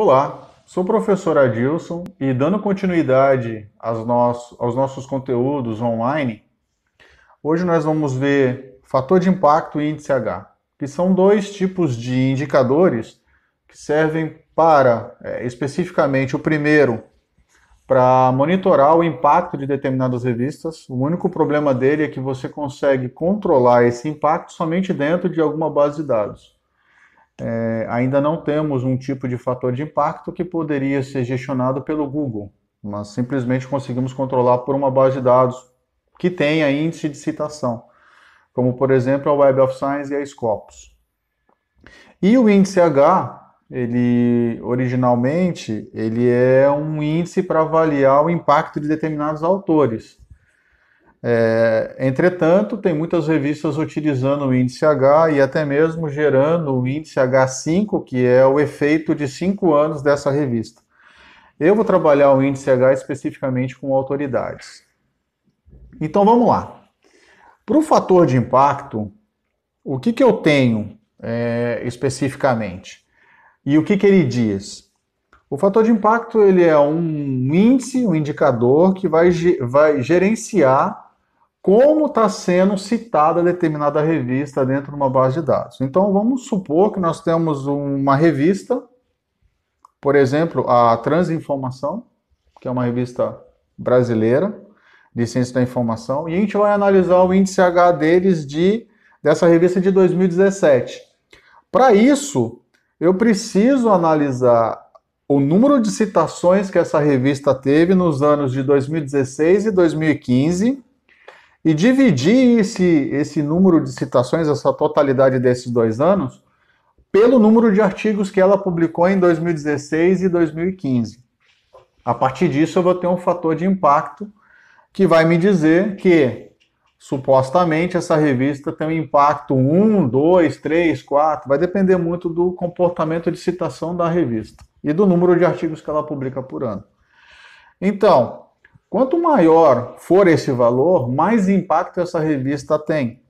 Olá, sou o professor Adilson e dando continuidade aos nossos, aos nossos conteúdos online, hoje nós vamos ver fator de impacto e índice H, que são dois tipos de indicadores que servem para, é, especificamente, o primeiro para monitorar o impacto de determinadas revistas. O único problema dele é que você consegue controlar esse impacto somente dentro de alguma base de dados é, ainda não temos um tipo de fator de impacto que poderia ser gestionado pelo Google, mas simplesmente conseguimos controlar por uma base de dados que tenha índice de citação, como por exemplo a Web of Science e a Scopus. E o índice H, ele originalmente ele é um índice para avaliar o impacto de determinados autores. É, entretanto, tem muitas revistas utilizando o índice H e até mesmo gerando o índice H5, que é o efeito de cinco anos dessa revista. Eu vou trabalhar o índice H especificamente com autoridades. Então vamos lá. Para o fator de impacto, o que, que eu tenho é, especificamente? E o que, que ele diz? O fator de impacto ele é um índice, um indicador que vai, vai gerenciar como está sendo citada determinada revista dentro de uma base de dados. Então, vamos supor que nós temos uma revista, por exemplo, a Transinformação, que é uma revista brasileira de ciência da informação, e a gente vai analisar o índice H deles de, dessa revista de 2017. Para isso, eu preciso analisar o número de citações que essa revista teve nos anos de 2016 e 2015 e dividir esse, esse número de citações, essa totalidade desses dois anos, pelo número de artigos que ela publicou em 2016 e 2015. A partir disso, eu vou ter um fator de impacto que vai me dizer que, supostamente, essa revista tem um impacto 1, 2, 3, 4, vai depender muito do comportamento de citação da revista e do número de artigos que ela publica por ano. Então, Quanto maior for esse valor, mais impacto essa revista tem.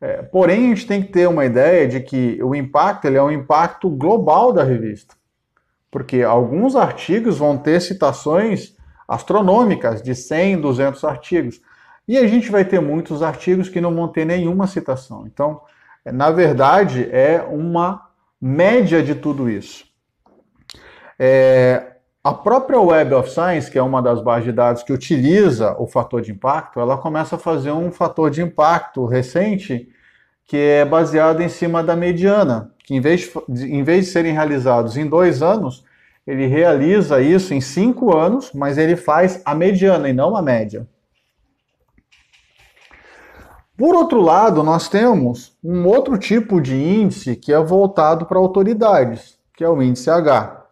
É, porém, a gente tem que ter uma ideia de que o impacto ele é um impacto global da revista, porque alguns artigos vão ter citações astronômicas de 100, 200 artigos, e a gente vai ter muitos artigos que não vão ter nenhuma citação. Então, é, na verdade, é uma média de tudo isso. É, a própria Web of Science, que é uma das bases de dados que utiliza o fator de impacto, ela começa a fazer um fator de impacto recente que é baseado em cima da mediana, que em vez de, em vez de serem realizados em dois anos, ele realiza isso em cinco anos, mas ele faz a mediana e não a média. Por outro lado, nós temos um outro tipo de índice que é voltado para autoridades, que é o índice H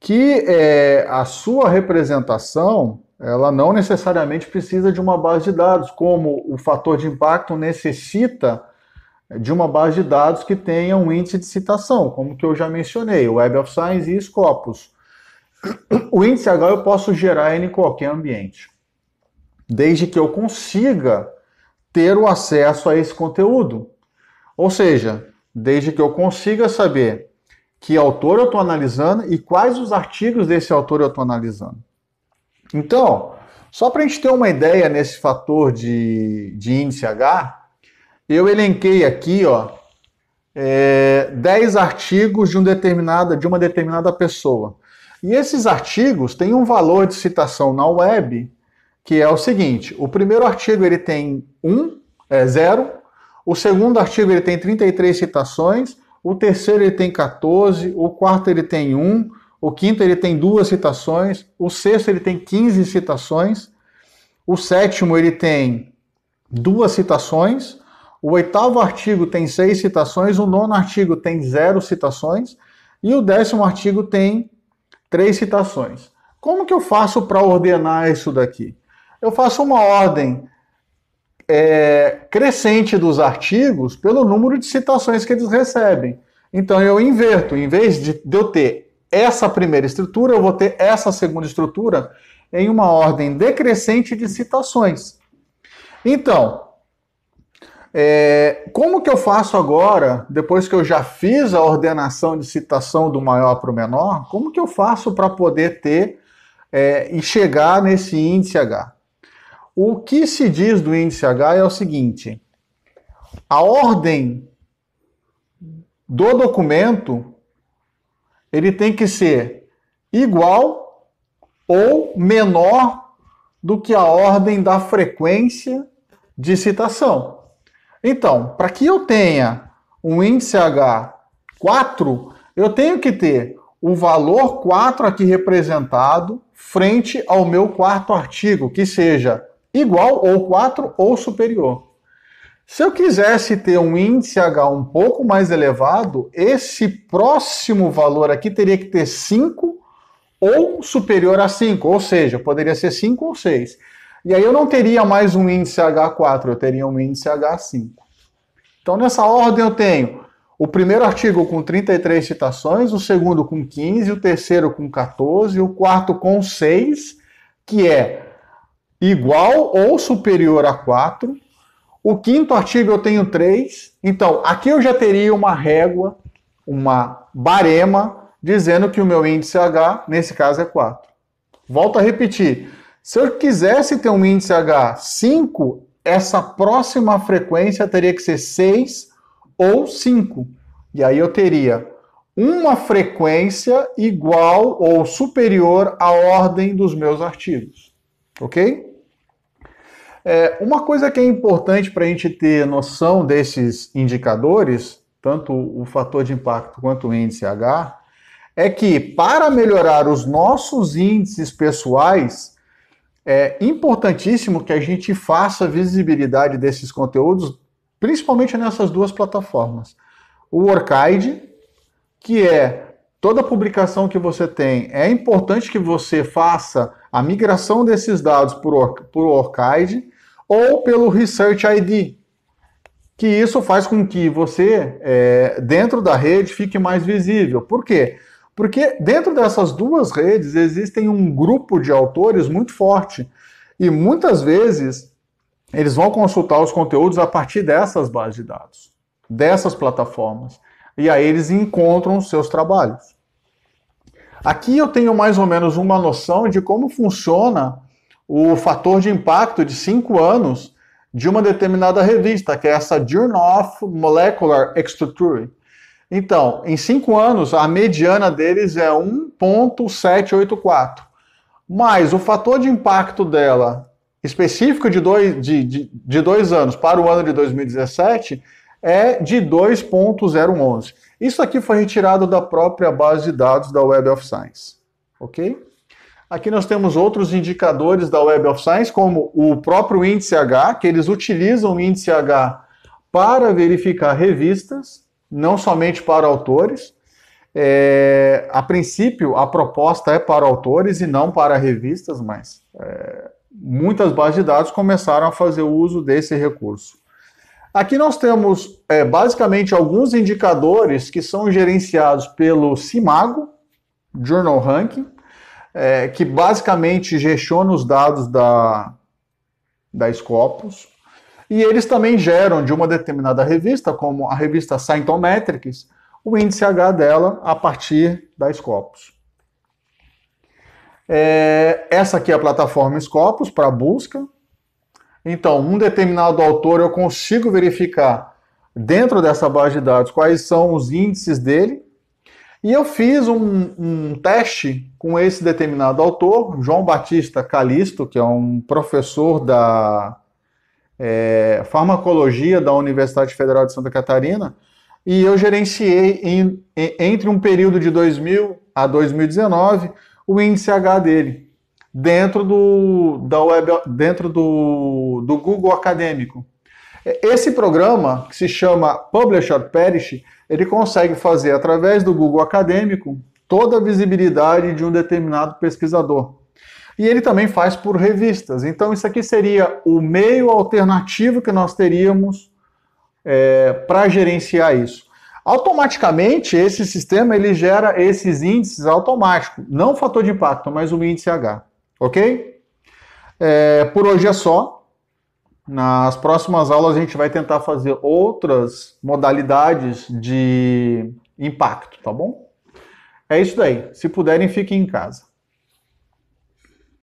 que é, a sua representação ela não necessariamente precisa de uma base de dados, como o fator de impacto necessita de uma base de dados que tenha um índice de citação, como que eu já mencionei, Web of Science e Scopus. O índice H eu posso gerar em qualquer ambiente, desde que eu consiga ter o acesso a esse conteúdo. Ou seja, desde que eu consiga saber que autor eu estou analisando e quais os artigos desse autor eu estou analisando. Então, só para a gente ter uma ideia nesse fator de, de índice H, eu elenquei aqui ó, é, 10 artigos de, um determinada, de uma determinada pessoa. E esses artigos têm um valor de citação na web, que é o seguinte: o primeiro artigo ele tem 1, um, é 0, o segundo artigo ele tem 33 citações, o terceiro ele tem 14, o quarto ele tem 1, o quinto ele tem duas citações, o sexto ele tem 15 citações, o sétimo ele tem duas citações, o oitavo artigo tem seis citações, o nono artigo tem zero citações e o décimo artigo tem três citações. Como que eu faço para ordenar isso daqui? Eu faço uma ordem é, crescente dos artigos pelo número de citações que eles recebem. Então eu inverto, em vez de, de eu ter essa primeira estrutura, eu vou ter essa segunda estrutura em uma ordem decrescente de citações. Então, é, como que eu faço agora, depois que eu já fiz a ordenação de citação do maior para o menor, como que eu faço para poder ter é, e chegar nesse índice H? O que se diz do índice H é o seguinte: a ordem do documento ele tem que ser igual ou menor do que a ordem da frequência de citação. Então, para que eu tenha um índice H4, eu tenho que ter o valor 4 aqui representado frente ao meu quarto artigo, que seja igual ou 4 ou superior. Se eu quisesse ter um índice H um pouco mais elevado, esse próximo valor aqui teria que ter 5 ou superior a 5, ou seja, poderia ser 5 ou 6. E aí eu não teria mais um índice H4, eu teria um índice H5. Então nessa ordem eu tenho o primeiro artigo com 33 citações, o segundo com 15, o terceiro com 14, o quarto com 6, que é igual ou superior a 4. O quinto artigo eu tenho 3. Então, aqui eu já teria uma régua, uma barema, dizendo que o meu índice H, nesse caso, é 4. Volto a repetir. Se eu quisesse ter um índice H 5, essa próxima frequência teria que ser 6 ou 5. E aí eu teria uma frequência igual ou superior à ordem dos meus artigos. Ok? É, uma coisa que é importante para a gente ter noção desses indicadores, tanto o fator de impacto quanto o índice H, é que para melhorar os nossos índices pessoais, é importantíssimo que a gente faça a visibilidade desses conteúdos, principalmente nessas duas plataformas. O Orcaid, que é toda publicação que você tem, é importante que você faça a migração desses dados por o OrCID ou pelo Research ID, que isso faz com que você, é, dentro da rede, fique mais visível. Por quê? Porque dentro dessas duas redes existem um grupo de autores muito forte. E muitas vezes eles vão consultar os conteúdos a partir dessas bases de dados, dessas plataformas. E aí eles encontram os seus trabalhos. Aqui eu tenho mais ou menos uma noção de como funciona o fator de impacto de 5 anos de uma determinada revista, que é essa Journal of Molecular Structure. Então, em 5 anos, a mediana deles é 1.784. Mas o fator de impacto dela, específico de de, de, de dois anos para o ano de 2017, é de 2.011. Isso aqui foi retirado da própria base de dados da Web of Science, ok? Aqui nós temos outros indicadores da Web of Science, como o próprio índice H, que eles utilizam o índice H para verificar revistas, não somente para autores. É, a princípio, a proposta é para autores e não para revistas, mas é, muitas bases de dados começaram a fazer uso desse recurso. Aqui nós temos é, basicamente alguns indicadores que são gerenciados pelo CIMAGO, Journal Ranking, é, que basicamente gestiona os dados da, da Scopus. E eles também geram de uma determinada revista, como a revista Scientometrics, o índice H dela a partir da Scopus. É, essa aqui é a plataforma Scopus para busca, então, um determinado autor eu consigo verificar dentro dessa base de dados quais são os índices dele. E eu fiz um, um teste com esse determinado autor, João Batista Calisto, que é um professor da é, farmacologia da Universidade Federal de Santa Catarina, e eu gerenciei em, entre um período de 2000 a 2019 o índice H dele dentro do, da web, dentro do, do Google Acadêmico. Esse programa, que se chama Publisher Perish, ele consegue fazer através do Google Acadêmico toda a visibilidade de um determinado pesquisador. E ele também faz por revistas. Então, isso aqui seria o meio alternativo que nós teríamos é, para gerenciar isso. Automaticamente, esse sistema ele gera esses índices automáticos, não o fator de impacto, mas o índice H. Ok? É, por hoje é só. Nas próximas aulas a gente vai tentar fazer outras modalidades de impacto, tá bom? É isso daí. Se puderem, fiquem em casa.